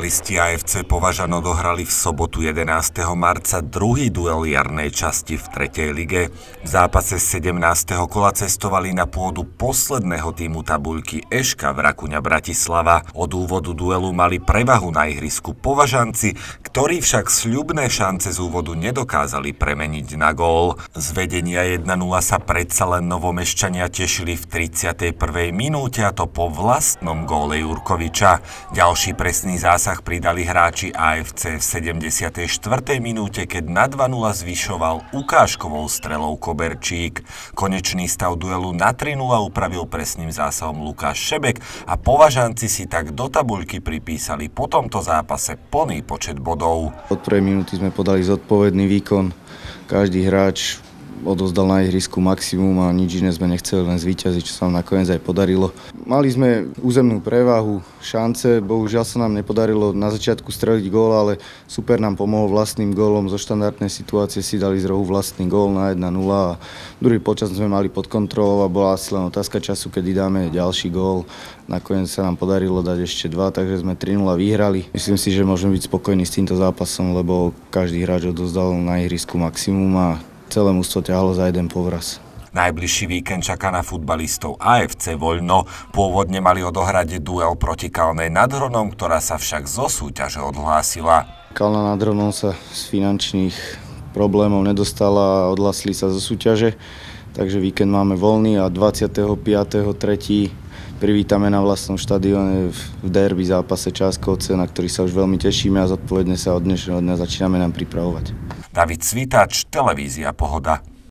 Futbalisti AFC Považano dohrali v sobotu 11. marca druhý duel jarnej časti v tretej lige. V zápase 17. kola cestovali na pôdu posledného týmu tabuľky Eška v Rakuňa Bratislava. Od úvodu duelu mali prevahu na ihrisku Považanci, ktorí však sľubné šance z úvodu nedokázali premeniť na gól. Z vedenia 1-0 sa predsa len novomešťania tešili v 31. minúte a to po vlastnom góle Jurkoviča. Ďalší presný zásah dosah pridali hráči AFC v 74. minúte, keď na 2-0 zvyšoval ukážkovou strelou Koberčík. Konečný stav duelu na 3-0 upravil presným zásahom Lukáš Šebek a považanci si tak do tabuľky pripísali po tomto zápase plný počet bodov. Od prvej minúty sme podali zodpovedný výkon. Každý hráč odozdal na ihrisku maximum a nič iné sme nechceli, len zvíťaziť, čo sa nám nakoniec aj podarilo. Mali sme územnú prevahu, šance, bohužiaľ sa nám nepodarilo na začiatku streliť gól, ale super nám pomohol vlastným gólom, zo štandardnej situácie si dali z rohu vlastný gól na 1-0 a druhý počas sme mali pod kontrolou a bola asi len otázka času, kedy dáme ďalší gól. Nakoniec sa nám podarilo dať ešte dva, takže sme 3-0 vyhrali. Myslím si, že môžeme byť spokojní s týmto zápasom, lebo každý hráč odozdal na ihrisku maximum a celé mústvo ťahalo za jeden povraz. Najbližší víkend čaká na futbalistov AFC Voľno. Pôvodne mali odohrať duel proti Kalnej nad Hronom, ktorá sa však zo súťaže odhlásila. Kalna nad Hronom sa z finančných problémov nedostala a odhlásili sa zo súťaže. Takže víkend máme voľný a 25.3. privítame na vlastnom štadióne v derby zápase Čáskovce, na ktorý sa už veľmi tešíme a zodpovedne sa od dnešného dňa začíname nám pripravovať. David Cvitač, televízia Pohoda.